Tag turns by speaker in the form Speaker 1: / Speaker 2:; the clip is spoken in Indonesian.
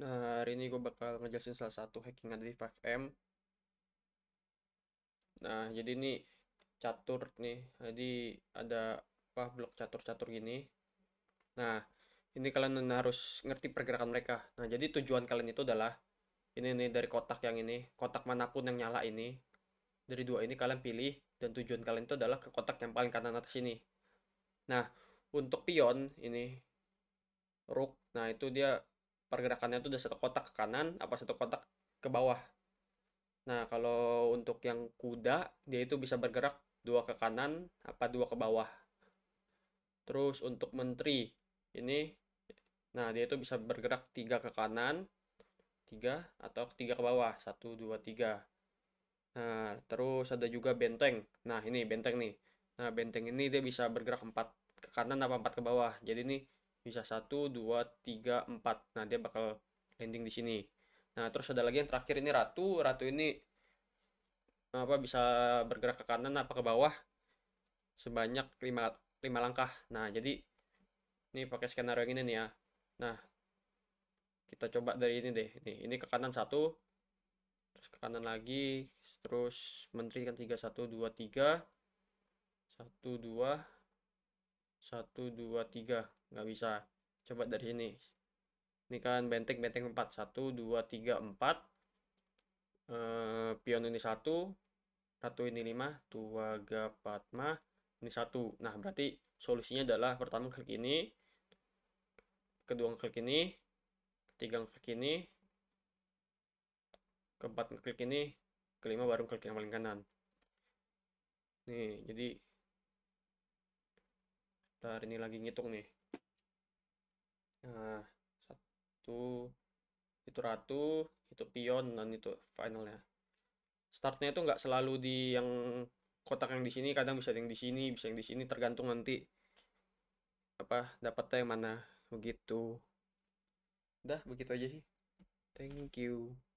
Speaker 1: Nah, hari ini gue bakal ngejelasin salah satu hacking dari 5M. Nah, jadi ini catur nih. Jadi ada apa blok catur-catur gini. Nah, ini kalian harus ngerti pergerakan mereka. Nah, jadi tujuan kalian itu adalah ini nih dari kotak yang ini, kotak manapun yang nyala ini. Dari dua ini kalian pilih dan tujuan kalian itu adalah ke kotak yang paling kanan atas ini. Nah, untuk pion ini rook. Nah, itu dia pergerakannya itu udah satu kotak ke kanan apa satu kotak ke bawah. Nah, kalau untuk yang kuda, dia itu bisa bergerak dua ke kanan apa dua ke bawah. Terus untuk menteri, ini nah dia itu bisa bergerak tiga ke kanan, tiga atau tiga ke bawah, satu, dua, tiga. Nah, terus ada juga benteng. Nah, ini benteng nih. Nah, benteng ini dia bisa bergerak empat ke kanan apa empat ke bawah. Jadi ini bisa satu dua tiga empat nah dia bakal landing di sini nah terus ada lagi yang terakhir ini ratu ratu ini apa bisa bergerak ke kanan apa ke bawah sebanyak lima lima langkah nah jadi ini pakai skenario yang ini nih ya nah kita coba dari ini deh nih ini ke kanan satu terus ke kanan lagi terus menteri kan tiga satu dua tiga satu dua satu dua tiga nggak bisa coba dari sini ini kan benteng benteng 4 1 2 3 4 e, pion ini 1 ratu ini 5 2 4 mah ini 1 nah berarti solusinya adalah pertama klik ini kedua klik ini ketiga klik ini keempat klik ini kelima baru klik yang paling kanan nih jadi ntar ini lagi ngitung nih itu itu ratu itu pion dan itu finalnya startnya itu nggak selalu di yang kotak yang di sini kadang bisa yang di sini bisa yang di sini tergantung nanti apa dapatnya yang mana begitu dah begitu aja sih thank you